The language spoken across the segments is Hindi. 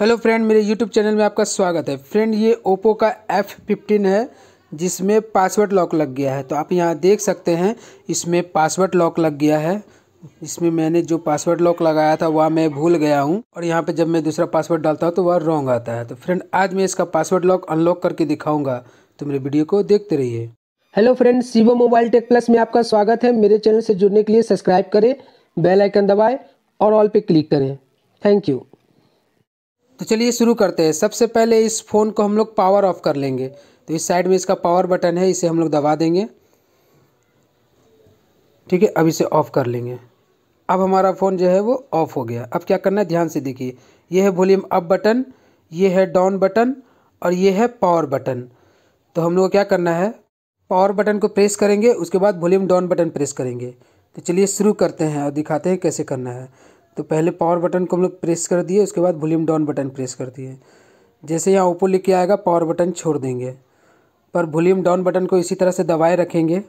हेलो फ्रेंड मेरे यूट्यूब चैनल में आपका स्वागत है फ्रेंड ये ओप्पो का एफ़ फिफ्टीन है जिसमें पासवर्ड लॉक लग गया है तो आप यहाँ देख सकते हैं इसमें पासवर्ड लॉक लग गया है इसमें मैंने जो पासवर्ड लॉक लगाया था वह मैं भूल गया हूँ और यहाँ पे जब मैं दूसरा पासवर्ड डालता हूँ तो वह रॉन्ग आता है तो फ्रेंड आज मैं इसका पासवर्ड लॉक अनलॉक करके दिखाऊंगा तो मेरे वीडियो को देखते रहिए हेलो फ्रेंड सीवो मोबाइल टेक प्लस में आपका स्वागत है मेरे चैनल से जुड़ने के लिए सब्सक्राइब करें बेलाइकन दबाएँ और ऑल पे क्लिक करें थैंक यू तो चलिए शुरू करते हैं सबसे पहले इस फ़ोन को हम लोग पावर ऑफ कर लेंगे तो इस साइड में इसका पावर बटन है इसे हम लोग दबा देंगे ठीक है अब इसे ऑफ़ कर लेंगे अब हमारा फ़ोन जो है वो ऑफ़ हो गया अब क्या करना है ध्यान से देखिए यह है वॉल्यूम अप बटन ये है डाउन बटन और ये है पावर बटन तो हम लोग को क्या करना है पावर बटन को प्रेस करेंगे उसके बाद वॉल्यूम डाउन बटन प्रेस करेंगे तो चलिए शुरू करते हैं और दिखाते हैं कैसे करना है तो पहले पावर बटन को हम लोग प्रेस कर दिए उसके बाद वॉल्यूम डाउन बटन प्रेस कर दिए जैसे यहाँ ओप्पो लिख के आएगा पावर बटन छोड़ देंगे पर वॉल्यूम डाउन बटन को इसी तरह से दबाए रखेंगे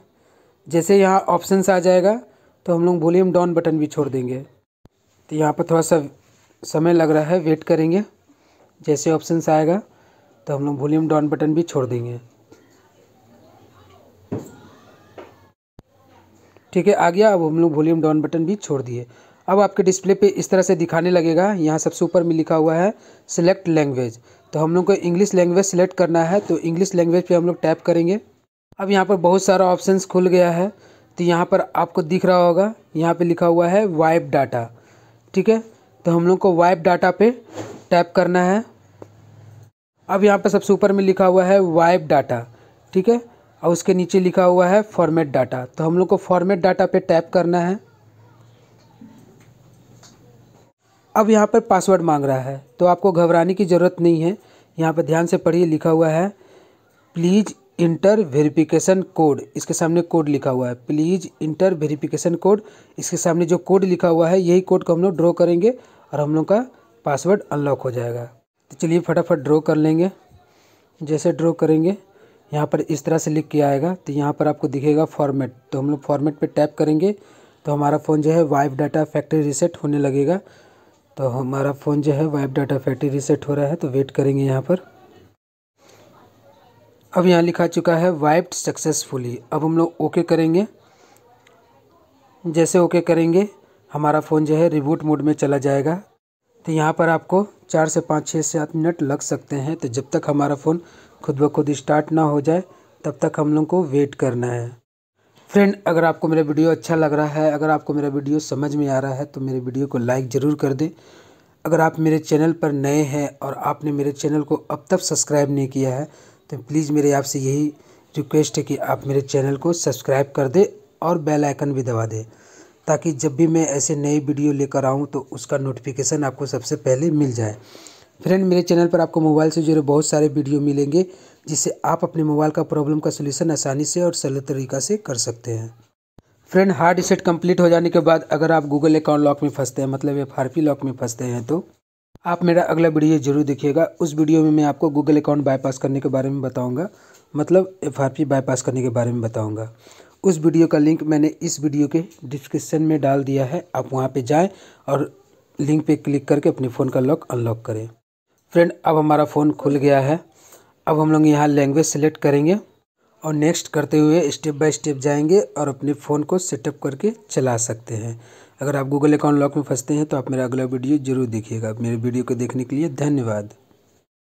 जैसे यहाँ ऑप्शन आ जाएगा तो हम लोग वॉल्यूम डाउन बटन भी छोड़ देंगे तो यहाँ पर थोड़ा सा समय लग रहा है वेट करेंगे जैसे ऑप्शन आएगा तो हम लोग वॉल्यूम डाउन बटन भी छोड़ देंगे ठीक है आ गया अब हम लोग वॉल्यूम डाउन बटन भी छोड़ दिए अब आपके डिस्प्ले पे इस तरह से दिखाने लगेगा यहाँ सबसे ऊपर में लिखा हुआ है सिलेक्ट लैंग्वेज तो हम लोग को इंग्लिश लैंग्वेज सेलेक्ट करना है तो इंग्लिश लैंग्वेज पे हम लोग टैप करेंगे अब यहाँ पर बहुत सारा ऑप्शंस खुल गया है तो यहाँ पर आपको दिख रहा होगा यहाँ पर लिखा हुआ है वाइप डाटा ठीक है तो हम लोग को वाइप डाटा पर टैप करना है अब यहाँ पर सबसे ऊपर में लिखा हुआ है वाइप डाटा ठीक है और उसके नीचे लिखा हुआ है फॉर्मेट डाटा तो हम लोग को फॉर्मेट डाटा पे टैप करना है अब यहाँ पर पासवर्ड मांग रहा है तो आपको घबराने की ज़रूरत नहीं है यहाँ पर ध्यान से पढ़िए लिखा हुआ है प्लीज़ इंटर वेरिफिकेशन कोड इसके सामने कोड लिखा हुआ है प्लीज़ इंटर वेरिफिकेशन कोड इसके सामने जो कोड लिखा हुआ है यही कोड को हम लोग ड्रॉ करेंगे और हम लोग का पासवर्ड अनलॉक हो जाएगा तो चलिए फटाफट ड्रॉ कर लेंगे जैसे ड्रॉ करेंगे यहाँ पर इस तरह से लिख के आएगा तो यहाँ पर आपको दिखेगा फॉर्मेट तो हम लोग फॉर्मेट पर टैप करेंगे तो हमारा फ़ोन जो है वाइफ डाटा फैक्ट्री रिसेट होने लगेगा तो हमारा फ़ोन जो है वाइब डाटा फैक्ट्री रीसेट हो रहा है तो वेट करेंगे यहाँ पर अब यहाँ लिखा चुका है वाइप्ड सक्सेसफुली अब हम लोग ओके करेंगे जैसे ओके करेंगे हमारा फ़ोन जो है रिबूट मोड में चला जाएगा तो यहाँ पर आपको चार से पाँच छः से आठ मिनट लग सकते हैं तो जब तक हमारा फ़ोन खुद ब खुद स्टार्ट ना हो जाए तब तक हम लोग को वेट करना है फ्रेंड अगर आपको मेरा वीडियो अच्छा लग रहा है अगर आपको मेरा वीडियो समझ में आ रहा है तो मेरे वीडियो को लाइक ज़रूर कर दें अगर आप मेरे चैनल पर नए हैं और आपने मेरे चैनल को अब तक सब्सक्राइब नहीं किया है तो प्लीज़ मेरे आपसे यही रिक्वेस्ट है कि आप मेरे चैनल को सब्सक्राइब कर दें और बेल आइकन भी दबा दें ताकि जब भी मैं ऐसे नए वीडियो लेकर आऊँ तो उसका नोटिफिकेशन आपको सबसे पहले मिल जाए फ्रेंड मेरे चैनल पर आपको मोबाइल से जुड़े बहुत सारे वीडियो मिलेंगे जिससे आप अपने मोबाइल का प्रॉब्लम का सोल्यूशन आसानी से और सरल तरीका से कर सकते हैं फ्रेंड हार्ड रिसेट कंप्लीट हो जाने के बाद अगर आप गूगल अकाउंट लॉक में फंसते हैं मतलब एफ लॉक में फंसते हैं तो आप मेरा अगला वीडियो जरूर देखिएगा उस वीडियो में मैं आपको गूगल अकाउंट बाईपास करने के बारे में बताऊंगा मतलब एफ बाईपास करने के बारे में बताऊंगा उस वीडियो का लिंक मैंने इस वीडियो के डिस्क्रिप्शन में डाल दिया है आप वहाँ पर जाएँ और लिंक पर क्लिक करके अपने फ़ोन का लॉक अनलॉक करें फ्रेंड अब हमारा फ़ोन खुल गया है अब हम लोग यहाँ लैंग्वेज सेलेक्ट करेंगे और नेक्स्ट करते हुए स्टेप बाय स्टेप जाएंगे और अपने फ़ोन को सेटअप करके चला सकते हैं अगर आप गूगल अकाउंट लॉक में फंसते हैं तो आप मेरा अगला वीडियो ज़रूर देखिएगा मेरे वीडियो को देखने के लिए धन्यवाद